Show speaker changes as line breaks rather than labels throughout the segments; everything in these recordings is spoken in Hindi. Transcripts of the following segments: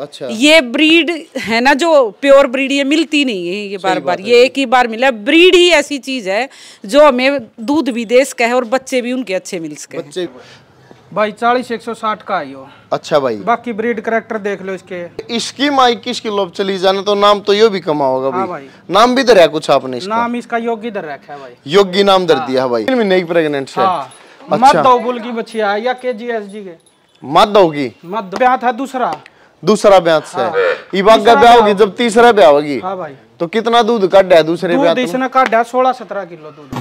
अच्छा ये
ब्रीड है ना जो प्योर ब्रीड ये मिलती नहीं है ये बार बार ये एक ही बार मिला ब्रीड ही ऐसी चीज है जो हमें दूध विदेश का है और बच्चे भी उनके अच्छे मिल सके बच्चे भाई चालीस एक सौ साठ का आई हो
अच्छा भाई बाकी ब्रीड करेक्टर देख लो इसके इसकी माई किस किलो चली जाने तो नाम तो यो भी कमा होगा हाँ भाई।, हाँ भाई नाम भी धरा है कुछ आपने इसका। नाम
इसका योगी धर रखा है भाई
योगी नाम धर हाँ। दिया भाई महीने प्रेगनेंट है हाँ। अच्छा। मत दो बुल की बच्चिया या के जी एस जी के मत दोगी मत दो था दूसरा दूसरा ब्याह से हाँ। इबाग का ब्याह होगी जब तीसरा ब्याह होगी हाँ भाई तो कितना दूध काट है दूसरे ब्याह इसने
काट सोलह सत्रह किलो दूध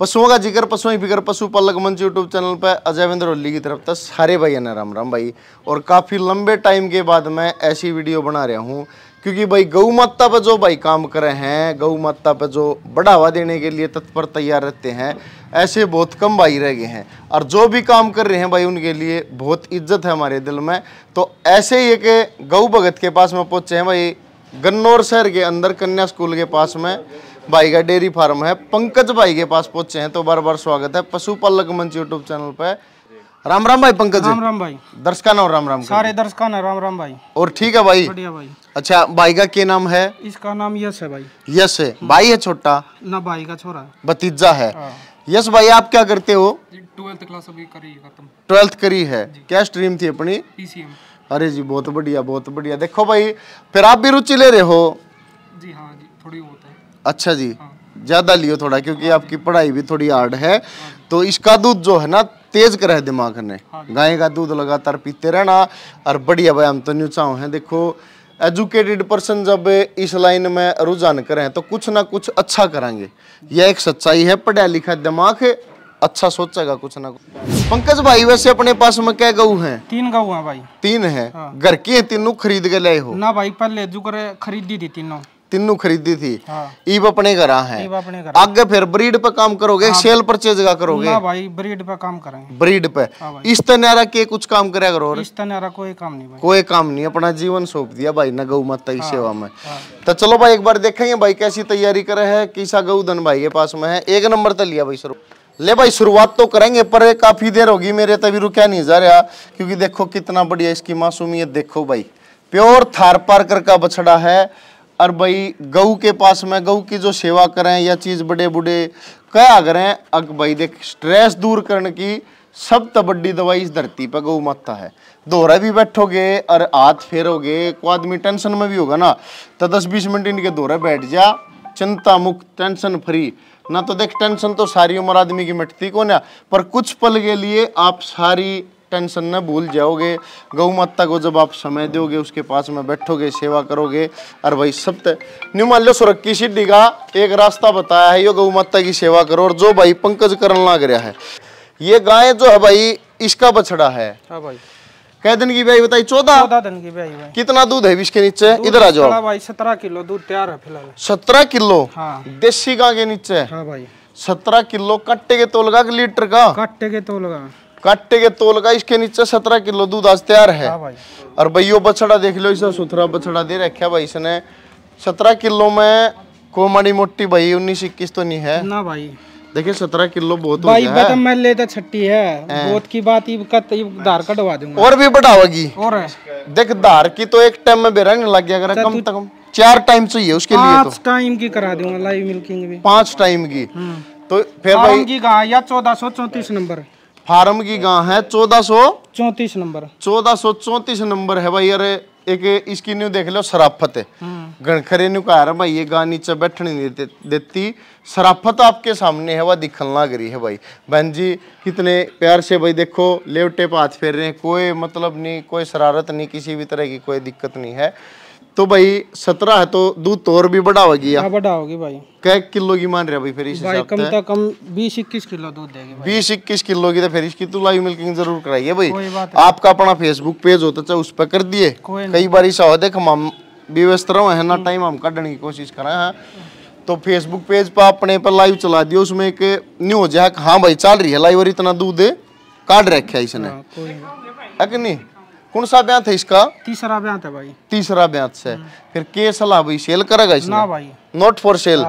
पशुओं का जिक्र पशुओं की फिक्र पशु पालक मंच यूट्यूब चैनल पर अजयवेंद्र ओली की तरफ तक सारे भाई ने राम राम भाई और काफ़ी लंबे टाइम के बाद मैं ऐसी वीडियो बना रहा हूँ क्योंकि भाई गऊ माता पर जो भाई काम कर रहे हैं गऊ माता पर जो बढ़ावा देने के लिए तत्पर तैयार रहते हैं ऐसे बहुत कम भाई रह गए हैं और जो भी काम कर रहे हैं भाई उनके लिए बहुत इज्जत है हमारे दिल में तो ऐसे ही एक गऊ भगत के पास में पहुँचे हैं भाई गन्नौर शहर के अंदर कन्या स्कूल के पास में भाई का डेयरी फार्म है पंकज भाई के पास पहुंचे हैं तो बार बार स्वागत है पशुपालक मंच यूट्यूब चैनल पे राम राम भाई पंकज राम राम भाई दर्शकान और राम राम सारे
दर्शकान है राम राम भाई
और ठीक है भाई बढ़िया भाई अच्छा भाई का क्या नाम है
इसका नाम यश है भाई
यश है भाई है छोटा
न भाई का छोरा
भतीजा है हाँ। यस भाई आप क्या करते हो
ट्वेल्थ क्लास अभी करी है
ट्वेल्थ करी है क्या स्ट्रीम थी अपनी अरे जी बहुत बढ़िया बहुत बढ़िया देखो भाई फिर आप भी रुचि ले रहे हो जी हाँ जी थोड़ी बहुत अच्छा जी ज़्यादा लियो थोड़ा क्योंकि आपकी पढ़ाई भी थोड़ी हार्ड है तो इसका दूध जो है ना तेज करे दिमाग ने हाँ गाय का दूध लगातार पीते रहना और बढ़िया भाई हम तो न्यू चाहो देखो एजुकेटेड पर्सन जब इस लाइन में रुझान करें तो कुछ ना कुछ अच्छा करेंगे यह एक सच्चाई है पढ़ा लिखा दिमाग अच्छा सोचेगा कुछ ना कुछ पंकज भाई वैसे अपने पास में क्या गऊ है तीन गऊ है भाई तीन है हाँ। घर हाँ। की है तीनों खरीद के लाए हो ना भाई पहले खरीदी थी तीनों तीनू खरीदी थी ईब हाँ। अपने घर
है आगे
फिर ब्रीड पे काम करोगे हाँ। सेल परचेज का करोगे ना
भाई ब्रीड पे काम करेंगे
ब्रीड पे हाँ इस तनारा के कुछ काम करे करो इस
तनारा कोई काम नहीं भाई
कोई काम नहीं अपना जीवन सौंप दिया भाई ना गौ माता की सेवा में तो चलो भाई एक बार देखेंगे भाई कैसी तैयारी करे है किसा कैसा धन भाई के पास में है एक नंबर तो लिया भाई शुरू ले भाई शुरुआत तो करेंगे पर काफी देर होगी मेरे तभी रुका नहीं जा रहा क्योंकि देखो कितना बढ़िया इसकी मासूमियत देखो भाई प्योर थार पार्कर का बछड़ा है और भाई गऊ के पास में गऊ की जो सेवा करें या चीज़ बड़े बूढ़े क्या करें अग भाई देख स्ट्रेस दूर करने की सब तबड्डी तो दवाई इस धरती पर गऊ माता है दोहरा भी बैठोगे और हाथ फेरोगे को आदमी टेंशन में भी होगा ना तो दस बीस मिनट इनके दोहरा बैठ जा चिंता मुक्त टेंशन फ्री ना तो देख टेंशन तो सारी उम्र आदमी की मिटती को ना पर कुछ पल के लिए आप सारी टेंशन न भूल जाओगे गौ माता को जब आप समय दोगे उसके पास में बैठोगे सेवा करोगे और भाई सप्त न्यूमाल्य सुरख की सिद्धि का एक रास्ता बताया है यो गौ माता की सेवा करो और जो भाई पंकज करण लाग रहा है ये गाय जो है भाई इसका बछड़ा है हाँ कै दिन की ब्याई बताई चौदह चौदह दिन की ब्याई कितना दूध है इसके नीचे इधर आ जाओ
भाई सत्रह किलो दूध तैयार है फिलहाल सत्रह किलो हाँ।
देसी गाय के नीचे हाँ भाई सत्रह किलो कट्टे के तोलगा लीटर का कट्टे के तोलगा काटे के तोल का इसके नीचे सत्रह किलो दूध आज तैयार है हाँ और भाई यो बछड़ा देख लो इसने सुथरा बछड़ा दे रखा भाई इसने सत्रह किलो में को मड़ी मोटी भाई उन्नीस इक्कीस तो नहीं है ना भाई देखिए सत्रह किलो बहुत भाई है। तो मैं
लेता छट्टी है हाँ। बहुत की बात तो धार कटवा दूंगा और भी बढ़ावागी
और देख धार की तो एक टाइम में बेरा नहीं लग गया अगर तो कम तक चार टाइम चाहिए उसके लिए पांच टाइम की करा दूंगा लाइव मिल्किंग भी पांच टाइम की हाँ। तो फिर भाई की या चौदह सौ चौतीस नंबर फार्म की गांव है चौदह सौ चौतीस नंबर चौदह सौ चौतीस नंबर है भाई अरे एक इसकी न्यू देख लो सराफत है हम्म। गणखरे न्यू कहा भाई ये गां नीचे बैठने नहीं दे, देती सराफत आपके सामने है वह दिखन लाग रही है भाई बहन जी कितने प्यार से भाई देखो लेवटे पाथ फेर रहे हैं कोई मतलब नहीं कोई शरारत नहीं किसी भी तरह की कोई दिक्कत नहीं है तो भाई सत्रह है तो दूध तो और भी बड़ा होगी गया बड़ा होगी भाई कै किलो की मान रहे भाई फिर इस भाई कम से
कम बीस इक्कीस किलो दूध देगी
बीस इक्कीस किलो की तो फिर इसकी तो लाइव मिल्किंग जरूर कराइए भाई आपका अपना फेसबुक पेज होता चाहे उस पर कर दिए कई बार ऐसा हो देख हम व्यवस्थ रहो है ना टाइम हम काटने की कोशिश करें हैं हाँ। तो फेसबुक पेज पर अपने पर लाइव चला दिए उसमें एक न्यूज है हाँ भाई चल रही है लाइव और इतना दूध काट रखे इसने
हाँ,
नहीं कौन सा ब्यांत है इसका तीसरा ब्यांत है भाई तीसरा ब्यांत से हम्म। फिर के सलाह भाई सेल करेगा इसने ना भाई नॉट फॉर सेल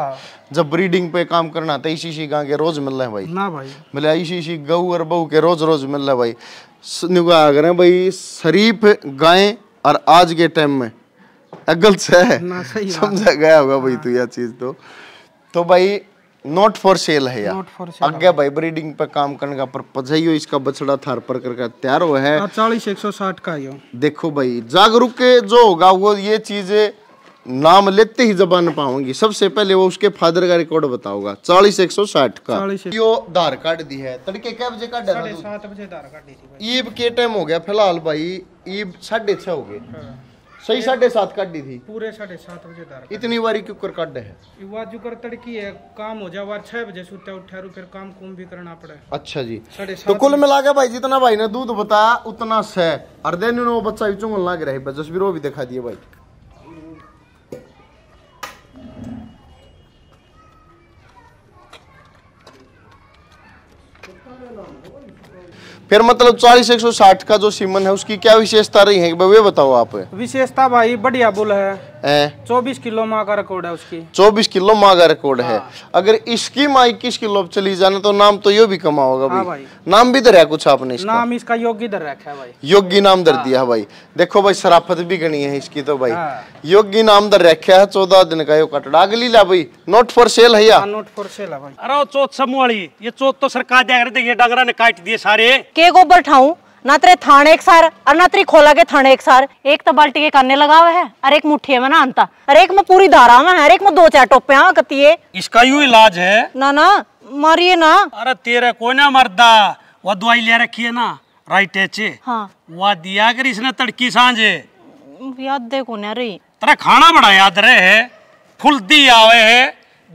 जब ब्रीडिंग पे काम करना था इसी गांव के रोज मिल रहे हैं भाई ना भाई मिले इसी इसी गऊ और बहू के रोज रोज मिल रहे भाई निगाह करें भाई शरीफ गाय और आज के टाइम में अगल से समझा गया होगा भाई तू यह चीज तो तो भाई नॉट फॉर सेल है यार आगे भाई ब्रीडिंग पे काम करने का पर है इसका बछड़ा थार पर करके तैयार हो है चालीस एक सौ साठ का यो देखो भाई जागरूक के जो होगा वो ये चीजें नाम लेते ही जबान पाऊंगी सबसे पहले वो उसके फादर का रिकॉर्ड बताऊंगा चालीस एक सौ साठ का यो धार काट दी है तड़के क्या बजे का सात बजे धार काट दी ईब के टाइम हो गया फिलहाल भाई ईब साढ़े छह हो गए हाँ। सही साढ़े सात काट दी थी
पूरे साढ़े सात बजे तक इतनी बारी
क्यों कर दे है
युवा जो कर तड़की है काम हो जावा छह बजे सुते उठा फिर काम कुम भी करना पड़े
अच्छा जी तो कुल मिला के भाई जितना भाई ने दूध बताया उतना सह अर्धे वो बच्चा भी चुंगल लाग रहा है जसवीर वो भी दिखा दिए भाई फिर मतलब चालीस एक सौ साठ का जो सीमन है उसकी क्या विशेषता रही है वे बताओ आप विशेषता भाई बढ़िया बुल है चौबीस
किलो माँ का रिकॉर्ड है उसकी
चौबीस किलो माँ का रिकॉर्ड है हाँ। अगर इसकी माँ इक्कीस किलो चली जाने तो नाम तो यो भी कमा होगा भाई।, भाई नाम भी धरा तो कुछ आपने इसका। नाम
इसका योगी धर रखा है भाई
योगी नाम दर हाँ। दिया भाई देखो भाई शराफत भी गणी है इसकी तो भाई हाँ। योगी नाम दर रखा है चौदह दिन का यो कटड़ा अगली ला भाई नोट फॉर सेल है या
नोट फॉर सेल है भाई अरे चौथ समूह ये चौथ तो सरकार डगरा ने काट दिए सारे
के गोबर ठाऊ ना तेरे थाने एक सार और ना तेरी खोला के थाने एक सार एक तो बाल्टी के काने लगा हुआ है और एक मुठ्ठी में ना अंता और एक में पूरी धारा में है एक में दो चार टोपे हाँ कतिये
इसका यू इलाज है
ना ना मारिए ना
अरे तेरे को ना मरदा वह दवाई ले रखी है ना राइट एचे हाँ वह दिया कर इसने तड़की सांझे
याद देखो ना रही
तेरा खाना बड़ा याद रहे है फुल दिया आवे है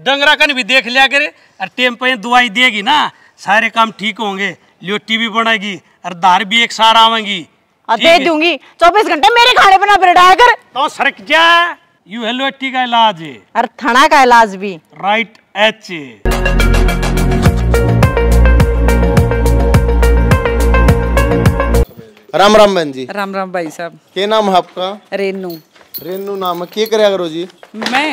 डंगरा कन भी देख लिया करे और टेम पे दवाई देगी ना सारे काम ठीक होंगे लियो टीवी बनाएगी और धार भी
एक सार आवेंगी दे दूंगी चौबीस घंटे मेरे खाने पर ना तो सरक जा यू हेलोटी का इलाज है और थाना का इलाज भी राइट एच राम राम बहन जी राम राम भाई साहब के नाम है आपका रेनू रेनू नाम है क्या करे करो जी मैं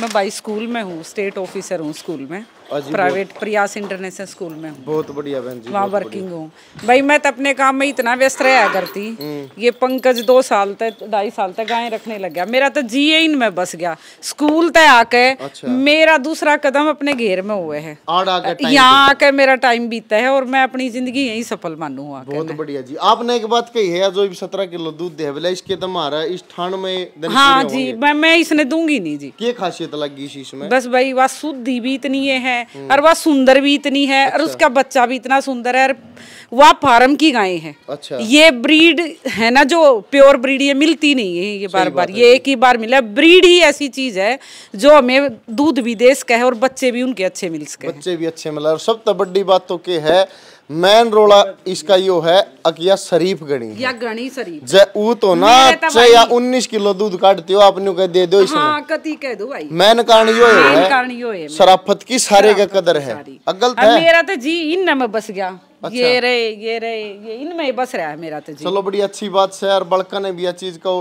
मैं बाई स्कूल में हूँ स्टेट ऑफिसर हूँ स्कूल में प्राइवेट प्रयास इंटरनेशनल स्कूल में
बहुत बढ़िया बहन जी वहाँ वर्किंग
हूँ भाई मैं तो अपने काम में इतना व्यस्त रहा करती हम्म। ये पंकज दो साल तक ढाई साल तक गाय रखने लग गया मेरा तो जी इन में बस गया स्कूल तय आके अच्छा। मेरा दूसरा कदम अपने घेर में हुए है यहाँ आके मेरा टाइम बीता है और मैं अपनी जिंदगी यही सफल मानू
बहुत बढ़िया जी आपने एक बात कही है जो सत्रह किलो दूध दे इसके तुम्हारा तो इस ठंड में हाँ जी
मैं इसने दूंगी नहीं जी क्या खास खासियत लगी इस इसमें बस भाई वह शुद्धि भी इतनी है और वह सुंदर भी इतनी है अच्छा। और उसका बच्चा भी इतना सुंदर है और वह फार्म की गाय है अच्छा ये ब्रीड है ना जो प्योर ब्रीड ये मिलती नहीं है ये बार बार ये एक ही बार मिला ब्रीड ही ऐसी चीज है जो हमें दूध भी दे सके और बच्चे भी उनके अच्छे मिल सके बच्चे भी अच्छे मिला और सब तो बड़ी बात तो के है मैन रोला इसका यो है अकिया
शरीफ गणी या
गणी शरीफ जय
ऊ तो ना चाहे तो या 19 किलो दूध काटते हो आपने कह दे दो इसमें हां
कति कह दो भाई मैन कारण यो है मैन कारण यो है
शराफत की सारे का कदर है अगल है मेरा
तो जी इन में बस गया अच्छा। ये रहे ये रहे ये इनमें बस रहा है मेरा तो जी चलो
बड़ी अच्छी बात है और बड़का ने भी यह चीज को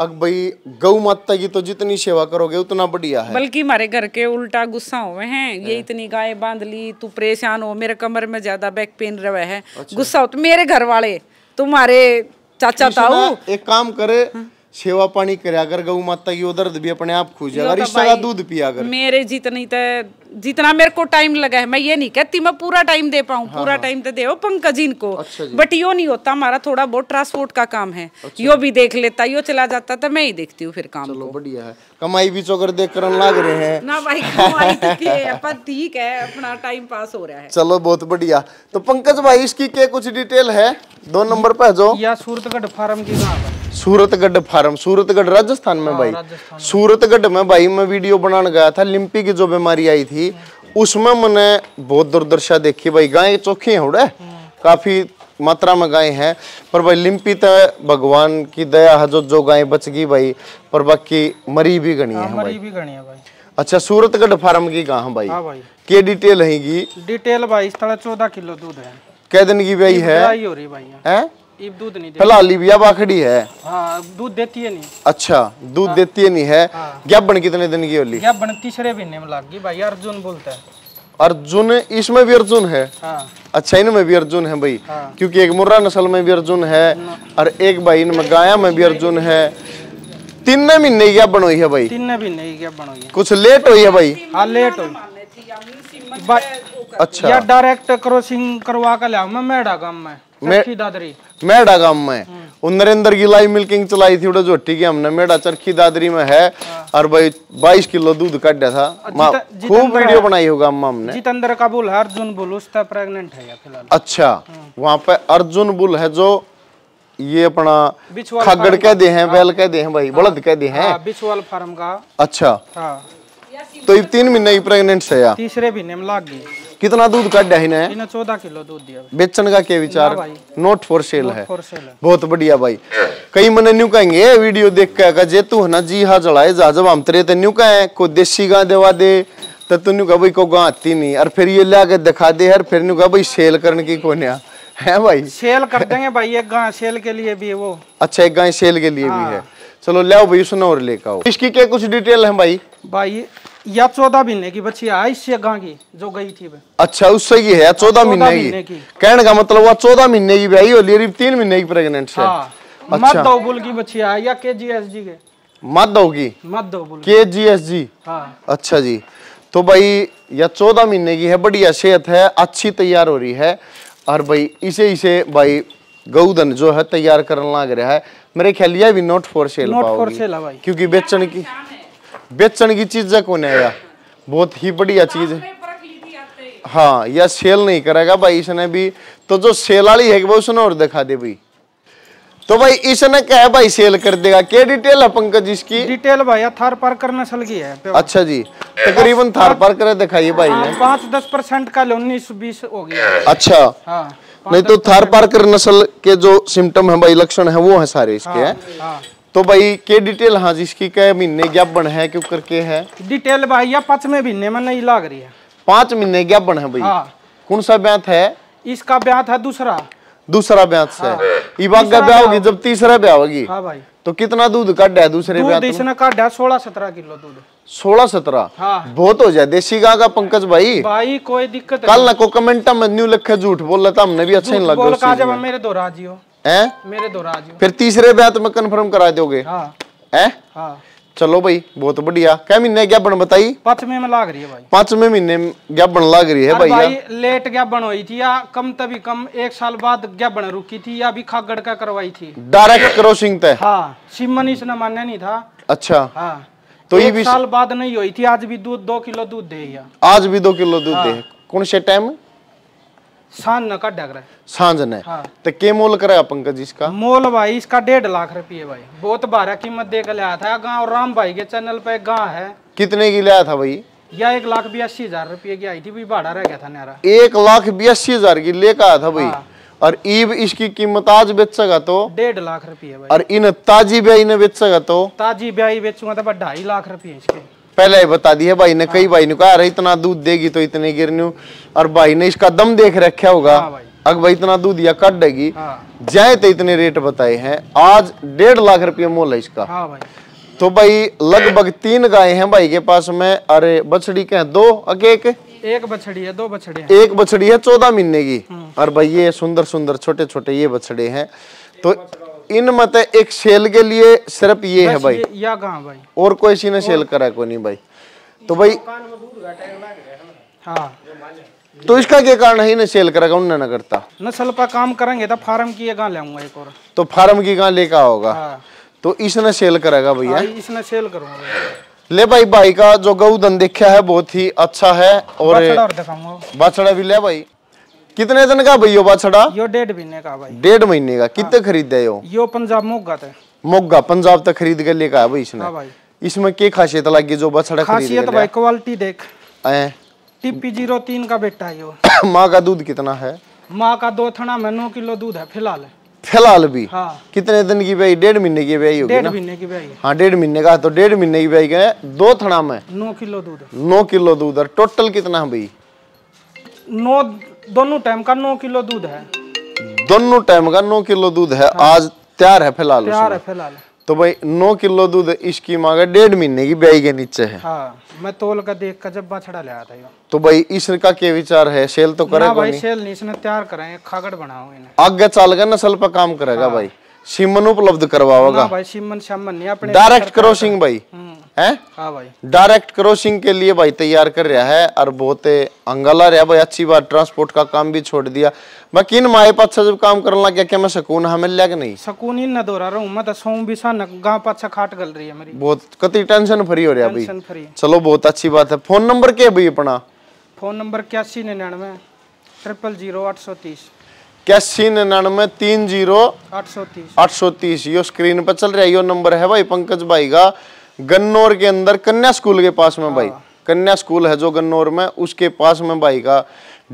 अब भाई गौ माता की तो जितनी सेवा करोगे उतना बढ़िया है बल्कि
हमारे घर के उल्टा गुस्सा हुए हैं ये हाँ। इतनी गाय बांध ली तू परेशान हो मेरे कमर में ज्यादा बैक पेन रहे है अच्छा। गुस्सा हो तो मेरे घर वाले तुम्हारे चाचा ताऊ
एक काम करे हाँ। सेवा पानी कराया कर गौ माता की दर्द भी अपने आप खुश है रिश्ता तो दूध पिया कर
मेरे जितनी तो जितना मेरे को टाइम लगा है मैं ये नहीं कहती मैं पूरा टाइम दे पाऊँ हाँ, पूरा टाइम हाँ। तो दे पंकज इनको अच्छा बट यो नहीं होता हमारा थोड़ा बहुत ट्रांसपोर्ट का काम है अच्छा। यो भी देख लेता यो चला जाता तो मैं ही देखती हूँ फिर काम चलो बढ़िया है
कमाई भी चौकर तो देख कर लाग रहे हैं ना
भाई तो ठीक है अपना टाइम पास हो रहा है
चलो बहुत बढ़िया तो पंकज भाई इसकी क्या कुछ डिटेल है दो नंबर पर जो या सूरतगढ़ फार्म की सूरतगढ़ फार्म सूरतगढ़ राजस्थान में हाँ, भाई सूरतगढ़ में भाई मैं वीडियो बनाने गया था लिम्पी की जो बीमारी आई थी उसमें मैंने बहुत दुर्दशा देखी भाई गाय चौखी हैं उड़े हाँ। काफी मात्रा में गाय हैं पर भाई लिम्पी तो भगवान की दया है जो जो गाय बच गई भाई पर बाकी मरी भी गणी हाँ,
है भाई,
अच्छा सूरतगढ़ फार्म की कहा भाई, के डिटेल है डिटेल भाई चौदह किलो दूध है कै दिन की भाई है, है?
दूध नहीं पहला लीबिया बाखड़ी है हाँ, दूध देती है नहीं
अच्छा दूध हाँ, देती है नहीं है हाँ, गैबन कितने दिन की होली
गैबन तीसरे महीने में लागी भाई अर्जुन बोलता है
अर्जुन इसमें भी अर्जुन है हाँ। अच्छा इनमें भी अर्जुन है भाई हाँ। क्योंकि एक मुर्रा नस्ल में भी अर्जुन है और एक भाई इनमें गाया में भी अर्जुन है तीन महीने की गया हुई है भाई तीन महीने की गया हुई कुछ लेट हुई है भाई
हाँ लेट हुई अच्छा या डायरेक्ट क्रॉसिंग करवा कर लिया मैं मेड़ा गांव में मैं दादरी
मेढा गांव में और हम्म। नरेंद्र की लाई मिल्किंग चलाई थी उड़ा जोटी की हमने मेढा चरखी दादरी में है हाँ। और भाई बाईस किलो दूध काटा था खूब वीडियो बनाई होगा अम्मा हमने
जितेंद्र का बुल है अर्जुन बुल उसका प्रेगनेंट है
फिलहाल अच्छा हम्म। वहाँ पे अर्जुन बुल है जो ये अपना खगड़ कह दे हैं बैल कह दे हैं भाई हाँ। बलद कह दे हैं हाँ,
बिछवाल फार्म का
अच्छा तो ये तीन महीने ही प्रेग्नेंट है यार
तीसरे महीने में लाग गई
कितना दूध का
चौदह किलो दूध दिया
बेचन का के विचार नोट फॉर सेल है बहुत बढ़िया भाई कई मन न्यू कहेंगे वीडियो देख के जे तू है ना जी हा जड़ाए जा जब हम तेरे न्यू कहे को देसी गां देवा दे तो तू न्यू कहा को गां आती नहीं और फिर ये ला के दिखा दे और फिर न्यू कहा भाई सेल करने की कोने है भाई सेल कर देंगे भाई एक गाय सेल के लिए भी वो अच्छा एक गाय सेल के लिए भी है अच्छा, हाँ। चलो ले भाई सुनो और लेकर आओ इसकी
क्या कुछ डिटेल है भाई भाई या चौदह महीने की बच्ची है इससे गाँव की जो गई थी
अच्छा उससे की है चौदह महीने की कहने का मतलब हुआ चौदह महीने की आई और तीन महीने की प्रेगनेंट है अच्छा। जी तो भाई चौदह महीने की है बढ़िया सेहत है अच्छी तैयार हो रही है और भाई इसे इसे भाई गौधन जो है तैयार करने लग रहा है मेरे ख्याल यह भी not for sale not for sale क्योंकि बेचने की बेचण की चीज़ कौन है यार बहुत ही बढ़िया हाँ, चीज़ है हाँ या सेल नहीं करेगा भाई इसने भी तो जो सेल वाली है वो उसने और दिखा दे भाई तो भाई इसने क्या है भाई सेल कर देगा क्या डिटेल है पंकज इसकी डिटेल भाई थार पार्कर नस्ल की है अच्छा जी तकरीबन तो थार पार्कर दिखाइए भाई ने पांच दस
परसेंट का उन्नीस बीस हो गया अच्छा हाँ,
नहीं तो थार पार्कर नस्ल के जो सिम्टम है भाई लक्षण है वो है सारे इसके हाँ, है हाँ। तो भाई के डिटेल हाँ जिसकी क्या महीने ज्ञापन है क्यों करके है डिटेल भाई या पांचवें महीने में नहीं लाग रही है पांच महीने ज्ञापन है भाई हाँ। कौन सा ब्यात है इसका ब्यात है दूसरा दूसरा ब्यात से हाँ। का ब्याह होगी जब तीसरा ब्याह होगी हाँ भाई तो कितना दूध काट है दूसरे दूध इसने काट है सोलह
सत्रह किलो दूध
सोलह सत्रह हाँ। बहुत हो जाए देसी गा का पंकज भाई
भाई कोई दिक्कत कल ना को
कमेंट में न्यू लिखे झूठ बोल रहा था हमने भी अच्छा नहीं लगा
मेरे दो राजी हो हैं मेरे दो राज
फिर तीसरे ब्याह तो में कन्फर्म करा दोगे हाँ। हैं हाँ। चलो भाई बहुत बढ़िया क्या महीने क्या बन बताई पांचवे में लाग रही है भाई पांचवे महीने क्या बन लाग रही है भाई, भाई
लेट क्या बन हुई थी या कम तभी कम एक साल बाद क्या बन रुकी थी या अभी खागड़ का करवाई थी डायरेक्ट
क्रॉसिंग तय हाँ
सिमनीश ने मान्य नहीं था अच्छा हाँ तो ये भी साल बाद नहीं हुई थी आज भी दूध दो किलो दूध दे
आज भी दो किलो दूध हाँ। दे कौन से टाइम
डग
रहा है हाँ। तो के मोल करे पंकज इसका मोल भाई इसका डेढ़ लाख
रुपये भाई बहुत बारह कीमत दे लिया था गाँव राम भाई के चैनल पे गाँव है
कितने की लिया था भाई
या एक लाख बयासी हजार रुपये की आई थी भाड़ा रह गया
था नारा एक लाख बयासी हजार की लेकर आया था भाई हाँ। और ईब इसकी कीमत आज बेचेगा तो
डेढ़ लाख रुपये और
इन ताजी ब्याई ने बेचेगा तो
ताजी ब्याई बेचूंगा तो ढाई लाख रुपये इसके
पहले ही बता दी है भाई ने कई भाई ने कहा अरे इतना दूध देगी तो इतने गिरने और भाई ने इसका दम देख रखा होगा हाँ अगर भाई इतना दूध या कट देगी हाँ। जाए तो इतने रेट बताए हैं आज डेढ़ लाख रुपये मोल है इसका हाँ तो भाई लगभग तीन गाय हैं भाई के पास में अरे बछड़ी के दो अकेक
एक बछड़ी है दो बछड़ी एक
बछड़ी है चौदह महीने की और भाई ये सुंदर सुंदर छोटे छोटे ये बछड़े हैं तो इन मत एक सेल के लिए सिर्फ ये है भाई या कहा भाई और कोई सी ने सेल करा कोई नहीं भाई तो भाई हाँ तो इसका क्या कारण है ना सेल करेगा उन्हें ना करता
नस्ल पर काम करेंगे तो फार्म की कहाँ लाऊंगा एक
और तो फार्म की कहाँ लेकर आओगा हाँ। तो इसने सेल करेगा भैया हाँ,
इसने सेल करूंगा
ले भाई भाई का जो गऊ धन देखा है बहुत ही अच्छा है और बछड़ा भी ले भाई कितने दिन का भाई बा छड़ा
यो डेढ़ महीने का भाई
डेढ़ महीने का कितने हाँ। खरीदे यो
यो पंजाब मोगा थे
मोगा पंजाब तक तो खरीद कर लेकर आया भाई इसने हाँ इसमें क्या खासियत लगी जो बछड़ा खासियत भाई
क्वालिटी देख टीपी जीरो तीन का बेटा है यो
माँ का दूध कितना है
माँ का दो थना में नौ किलो दूध है फिलहाल फिलहाल भी हाँ।
कितने दिन की ब्याई डेढ़ महीने की ब्याई होगी डेढ़ महीने की ब्याई हाँ डेढ़ महीने का तो डेढ़ महीने की ब्याई है दो थना में
नौ किलो दूध
नौ किलो दूध और टोटल कितना है भाई
नौ दोनों टाइम का नौ किलो दूध है
दोनों टाइम का नौ किलो दूध है हाँ। आज तैयार है फिलहाल तैयार है फिलहाल तो भाई नौ किलो दूध इसकी मांग डेढ़ महीने की ब्याई के नीचे है
हाँ, मैं तोल का देख कर जब बाछड़ा लिया था
तो भाई इसका क्या विचार है सेल तो करे भाई
सेल नहीं इसने तैयार कराए खागड़ बनाओ
आगे चल कर नस्ल पर काम करेगा हाँ। भाई सीमन उपलब्ध करवाओगा
भाई सीमन शामन नहीं अपने डायरेक्ट क्रॉसिंग
भाई हाँ। है हाँ भाई डायरेक्ट क्रॉसिंग के लिए भाई तैयार कर रहा है और बहुत अंगला रहा भाई अच्छी बात ट्रांसपोर्ट का काम भी छोड़ दिया मैं किन माए पर जब काम करने लग गया क्या मैं सुकून हमें लिया कि नहीं
सुकून ही ना दोहरा रहा हूँ मैं दसों तो बीसा गाँव पर अच्छा खाट गल रही है मेरी
बहुत कति टेंशन फ्री हो रहा भाई चलो बहुत अच्छी बात है फोन नंबर क्या भाई अपना
फोन नंबर इक्यासी निन्यानवे ट्रिपल जीरो आठ
निन्यानवे तीन जीरो
आठ सौ तीस
आठ सौ तीस यो स्क्रीन पर चल रहा है यो नंबर है भाई पंकज भाई का गन्नौर के अंदर कन्या स्कूल के पास में भाई हाँ। कन्या स्कूल है जो गन्नौर में उसके पास में भाई का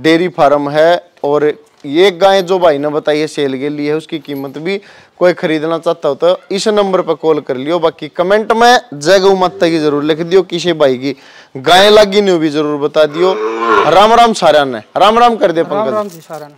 डेयरी फार्म है और ये गाय जो भाई ने बताई है सेल के लिए है उसकी कीमत भी कोई खरीदना चाहता हो तो इस नंबर पर कॉल कर लियो बाकी कमेंट में जय गौ माता की जरूर लिख दियो किसी भाई की गाय लागी नहीं भी जरूर बता दियो राम राम सारा ने राम राम कर दे पंकज
राम राम